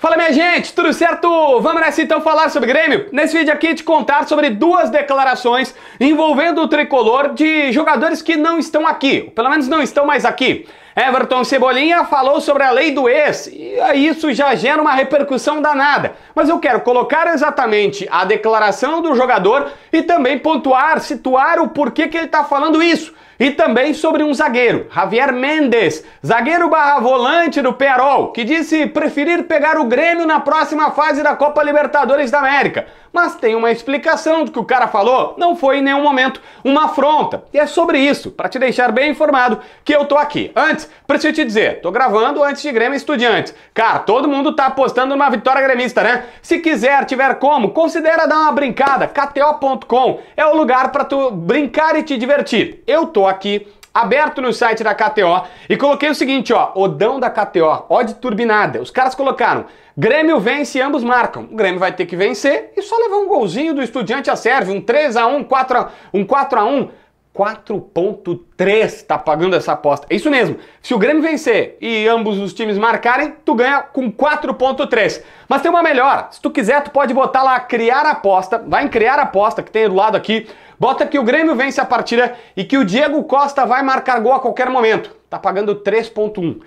Fala minha gente, tudo certo? Vamos nessa então falar sobre Grêmio? Nesse vídeo aqui te contar sobre duas declarações envolvendo o tricolor de jogadores que não estão aqui, pelo menos não estão mais aqui. Everton Cebolinha falou sobre a lei do ex, e isso já gera uma repercussão danada. Mas eu quero colocar exatamente a declaração do jogador e também pontuar, situar o porquê que ele está falando isso. E também sobre um zagueiro, Javier Mendes, zagueiro barra volante do Pearol, que disse preferir pegar o Grêmio na próxima fase da Copa Libertadores da América mas tem uma explicação do que o cara falou. Não foi em nenhum momento uma afronta. E é sobre isso, para te deixar bem informado, que eu tô aqui. Antes, preciso te dizer, tô gravando antes de Grêmio Estudiantes. Cara, todo mundo tá apostando numa vitória gremista, né? Se quiser, tiver como, considera dar uma brincada. KTO.com é o lugar para tu brincar e te divertir. Eu tô aqui aberto no site da KTO e coloquei o seguinte, ó, odão da KTO, odd turbinada. Os caras colocaram, Grêmio vence e ambos marcam. O Grêmio vai ter que vencer e só levar um golzinho do Estudiante a serve, um 3 a 1, 4 a, um 4 a 1. 4.3 está pagando essa aposta. É isso mesmo. Se o Grêmio vencer e ambos os times marcarem, tu ganha com 4.3. Mas tem uma melhor. Se tu quiser, tu pode botar lá criar aposta. Vai em criar aposta que tem do lado aqui. Bota que o Grêmio vence a partida e que o Diego Costa vai marcar gol a qualquer momento tá pagando 3.1.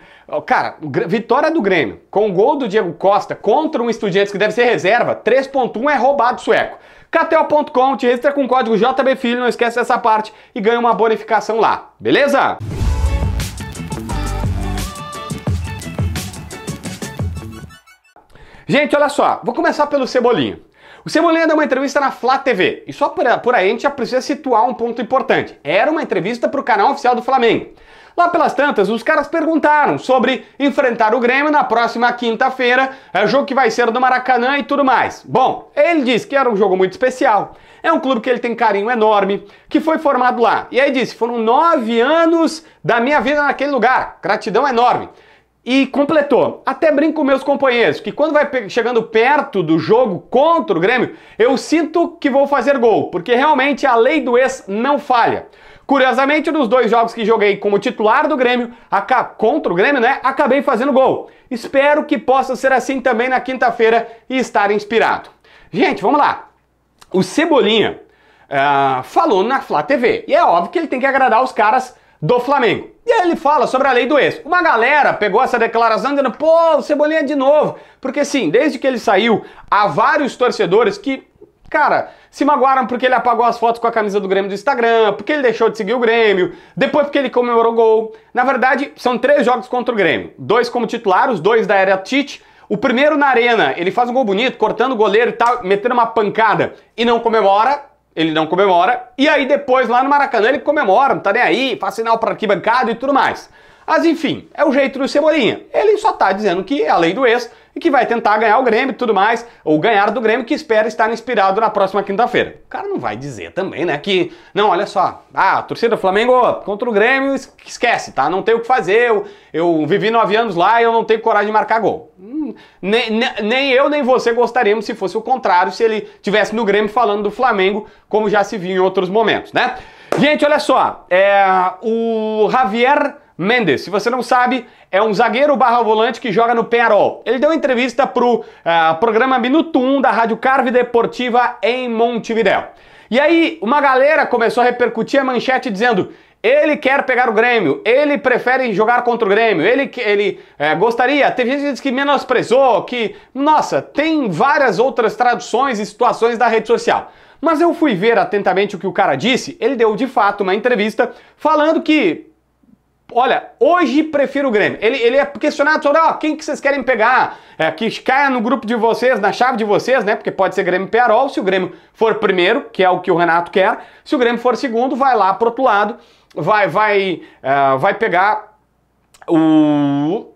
Cara, vitória do Grêmio, com o gol do Diego Costa contra um estudiante que deve ser reserva, 3.1 é roubado sueco. KTO.com, te registra com o código JBFilho, não esquece dessa parte, e ganha uma bonificação lá, beleza? Gente, olha só, vou começar pelo Cebolinha. O Cebolinha deu uma entrevista na Flá TV, e só por, por aí a gente já precisa situar um ponto importante. Era uma entrevista para o canal oficial do Flamengo. Lá pelas tantas, os caras perguntaram sobre enfrentar o Grêmio na próxima quinta-feira, é o jogo que vai ser no Maracanã e tudo mais. Bom, ele disse que era um jogo muito especial, é um clube que ele tem carinho enorme, que foi formado lá. E aí disse, foram nove anos da minha vida naquele lugar, gratidão enorme. E completou. Até brinco com meus companheiros, que quando vai chegando perto do jogo contra o Grêmio, eu sinto que vou fazer gol, porque realmente a lei do ex não falha. Curiosamente, nos dois jogos que joguei como titular do Grêmio, contra o Grêmio, né, acabei fazendo gol. Espero que possa ser assim também na quinta-feira e estar inspirado. Gente, vamos lá. O Cebolinha uh, falou na Flá TV. E é óbvio que ele tem que agradar os caras do Flamengo. E aí ele fala sobre a lei do ex. Uma galera pegou essa declaração dizendo, pô, o Cebolinha é de novo. Porque sim, desde que ele saiu, há vários torcedores que, cara, se magoaram porque ele apagou as fotos com a camisa do Grêmio do Instagram, porque ele deixou de seguir o Grêmio, depois porque ele comemorou gol. Na verdade, são três jogos contra o Grêmio. Dois como titular, os dois da era Tite, o primeiro na arena, ele faz um gol bonito, cortando o goleiro e tal, metendo uma pancada e não comemora, ele não comemora, e aí depois lá no Maracanã ele comemora, não tá nem aí, faz sinal para arquibancada e tudo mais. Mas enfim, é o jeito do Cebolinha. Ele só tá dizendo que é a lei do ex e que vai tentar ganhar o Grêmio e tudo mais, ou ganhar do Grêmio que espera estar inspirado na próxima quinta-feira. O cara não vai dizer também, né, que não, olha só, ah, a torcida do Flamengo contra o Grêmio esquece, tá? Não tem o que fazer, eu, eu vivi nove anos lá e eu não tenho coragem de marcar gol. nem, hum, nem, nem eu nem você gostaríamos se fosse o contrário, se ele tivesse no Grêmio falando do Flamengo, como já se viu em outros momentos, né? Gente, olha só, é, o Javier Mendes, se você não sabe, é um zagueiro barra volante que joga no Penarol. Ele deu entrevista pro uh, programa Minuto 1 da Rádio Carve Deportiva em Montevidéu. E aí, uma galera começou a repercutir a manchete dizendo: ele quer pegar o Grêmio, ele prefere jogar contra o Grêmio, ele, ele é, gostaria. Teve gente que menosprezou, que. Nossa, tem várias outras traduções e situações da rede social. Mas eu fui ver atentamente o que o cara disse. Ele deu de fato uma entrevista falando que olha, hoje prefiro o Grêmio. Ele, ele é questionado sobre, ó, quem que vocês querem pegar? É, que caia no grupo de vocês, na chave de vocês, né? Porque pode ser Grêmio Pearol, se o Grêmio for primeiro, que é o que o Renato quer. Se o Grêmio for segundo, vai lá pro outro lado, vai, vai, uh, vai pegar o,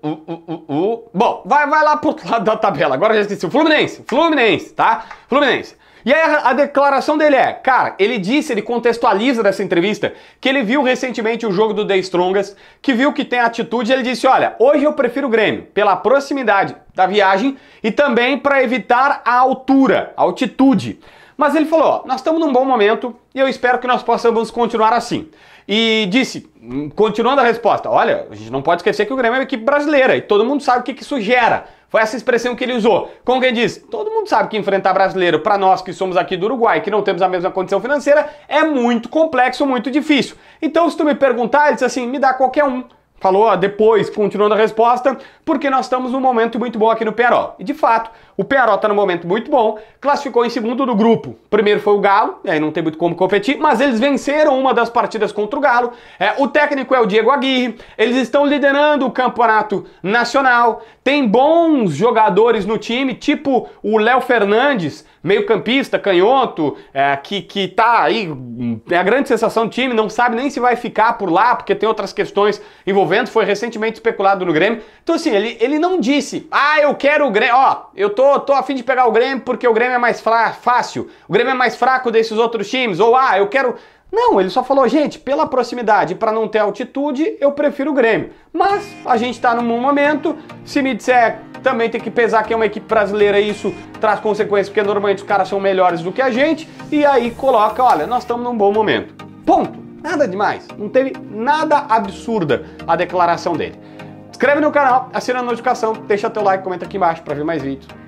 o, o, o, Bom, vai, vai lá pro outro lado da tabela. Agora já esqueci. O Fluminense. Fluminense, tá? Fluminense. E aí a, a declaração dele é, cara, ele disse, ele contextualiza dessa entrevista, que ele viu recentemente o jogo do The Strongest, que viu que tem atitude, ele disse, olha, hoje eu prefiro o Grêmio, pela proximidade da viagem e também para evitar a altura, a altitude. Mas ele falou: ó, nós estamos num bom momento e eu espero que nós possamos continuar assim. E disse, hum, continuando a resposta: olha, a gente não pode esquecer que o Grêmio é uma equipe brasileira e todo mundo sabe o que, isso gera. Foi essa expressão que ele usou. Como quem diz, todo mundo sabe que enfrentar brasileiro, para nós que somos aqui do Uruguai, que não temos a mesma condição financeira, é muito complexo, muito difícil. Então, se tu me perguntar, ele disse assim: me dá qualquer um. Falou ó, depois, continuando a resposta, porque nós estamos num momento muito bom aqui no Peró. E de fato, o Pearó está no momento muito bom, classificou em segundo do grupo. Primeiro foi o Galo, aí não tem muito como competir, mas eles venceram uma das partidas contra o Galo. É, o técnico é o Diego Aguirre, eles estão liderando o campeonato nacional, tem bons jogadores no time, tipo o Léo Fernandes, meio-campista, canhoto, é, que, que tá aí, é a grande sensação do time, não sabe nem se vai ficar por lá, porque tem outras questões envolvendo, foi recentemente especulado no Grêmio. Então, assim, ele, ele não disse, ah, eu quero o Grêmio, ó, eu tô Tô, tô a fim de pegar o Grêmio porque o Grêmio é mais fácil, o Grêmio é mais fraco desses outros times, ou ah, eu quero. Não, ele só falou, gente, pela proximidade, para não ter altitude, eu prefiro o Grêmio. Mas a gente está num momento, se me disser também tem que pesar que é uma equipe brasileira e isso traz consequências, porque normalmente os caras são melhores do que a gente, e aí coloca, olha, nós estamos num bom momento. Ponto. Nada demais. Não teve nada absurda a declaração dele. Inscreve no canal, assina a notificação, deixa teu like, comenta aqui embaixo para ver mais vídeos.